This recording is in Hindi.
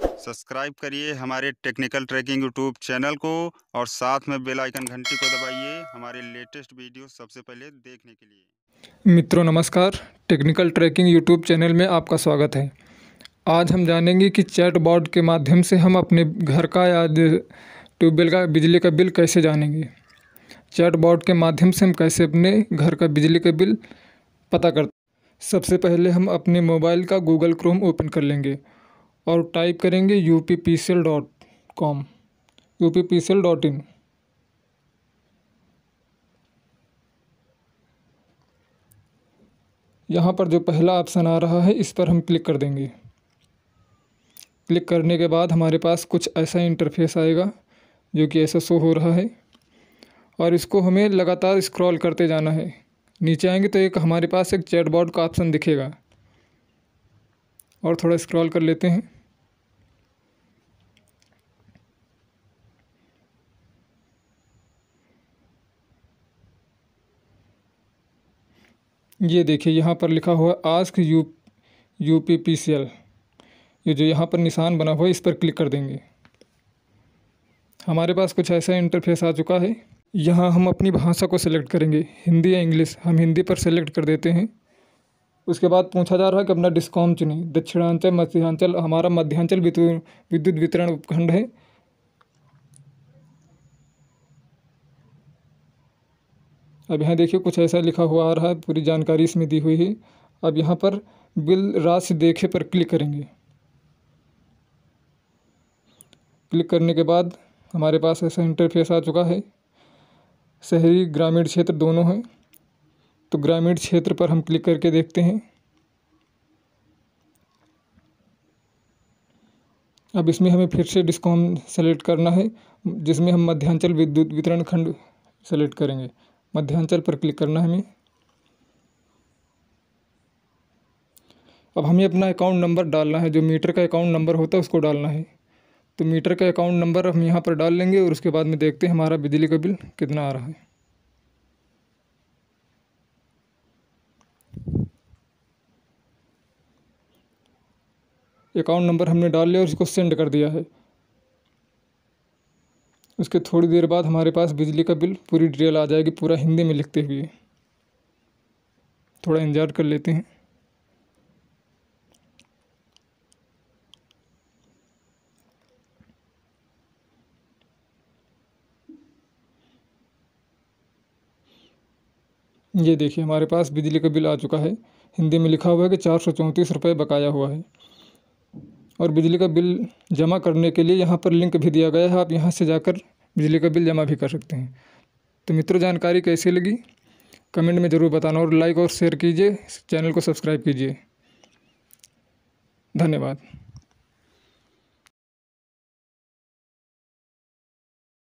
सब्सक्राइब करिए हमारे टेक्निकल ट्रैकिंग यूट्यूब चैनल को और साथ में बेल आइकन घंटी को दबाइए हमारे लेटेस्ट वीडियो सबसे पहले देखने के लिए मित्रों नमस्कार टेक्निकल ट्रैकिंग यूट्यूब चैनल में आपका स्वागत है आज हम जानेंगे कि चैट बॉर्ड के माध्यम से हम अपने घर का या ट्यूबवेल का बिजली का बिल कैसे जानेंगे चैट बॉर्ड के माध्यम से हम कैसे अपने घर का बिजली का बिल पता करते सबसे पहले हम अपने मोबाइल का गूगल क्रोम ओपन कर लेंगे और टाइप करेंगे U P P C L dot com U P P C L dot in यहाँ पर जो पहला ऑप्शन आ रहा है इस पर हम क्लिक कर देंगे क्लिक करने के बाद हमारे पास कुछ ऐसा इंटरफेस आएगा जो कि ऐसा शो हो रहा है और इसको हमें लगातार स्क्रॉल करते जाना है नीचे आएंगे तो एक हमारे पास एक चैटबॉट का ऑप्शन दिखेगा और थोड़ा स्क्रॉल कर लेते हैं ये देखिए यहाँ पर लिखा हुआ ask U U P P C L ये जो यहाँ पर निशान बना हुआ है इस पर क्लिक कर देंगे हमारे पास कुछ ऐसा इंटरफेस आ चुका है यहाँ हम अपनी भाषा को सिलेक्ट करेंगे हिंदी या इंग्लिश हम हिंदी पर सेलेक्ट कर देते हैं उसके बाद पूछा जा रहा है कि अपना डिस्कॉम चुनी दक्षिणांचल मध्यांचल हमारा मध्यांचल विद्युत वितरण उपखंड है अब यहाँ देखिए कुछ ऐसा लिखा हुआ आ रहा है पूरी जानकारी इसमें दी हुई है अब यहाँ पर बिल राशि देखे पर क्लिक करेंगे क्लिक करने के बाद हमारे पास ऐसा इंटरफेस आ चुका है शहरी ग्रामीण क्षेत्र दोनों हैं तो ग्रामीण क्षेत्र पर हम क्लिक करके देखते हैं अब इसमें हमें फिर से डिस्कॉम सेलेक्ट करना है जिसमें हम मध्यांचल विद्युत वितरण खंड सेलेक्ट करेंगे मध्यांचल पर क्लिक करना है हमें अब हमें अपना अकाउंट नंबर डालना है जो मीटर का अकाउंट नंबर होता है उसको डालना है तो मीटर का अकाउंट नंबर हम यहाँ पर डाल लेंगे और उसके बाद में देखते हैं हमारा बिजली का बिल कितना आ रहा है अकाउंट नंबर हमने डाल लिया और उसको सेंड कर दिया है उसके थोड़ी देर बाद हमारे पास बिजली का बिल पूरी डिटेल आ जाएगी पूरा हिंदी में लिखते हुए थोड़ा इंतजार कर लेते हैं ये देखिए हमारे पास बिजली का बिल आ चुका है हिंदी में लिखा हुआ है कि चार सौ चौंतीस रुपये बकाया हुआ है और बिजली का बिल जमा करने के लिए यहाँ पर लिंक भी दिया गया है आप यहाँ से जाकर बिजली का बिल जमा भी कर सकते हैं तो मित्रों जानकारी कैसी लगी कमेंट में ज़रूर बताना और लाइक और शेयर कीजिए चैनल को सब्सक्राइब कीजिए धन्यवाद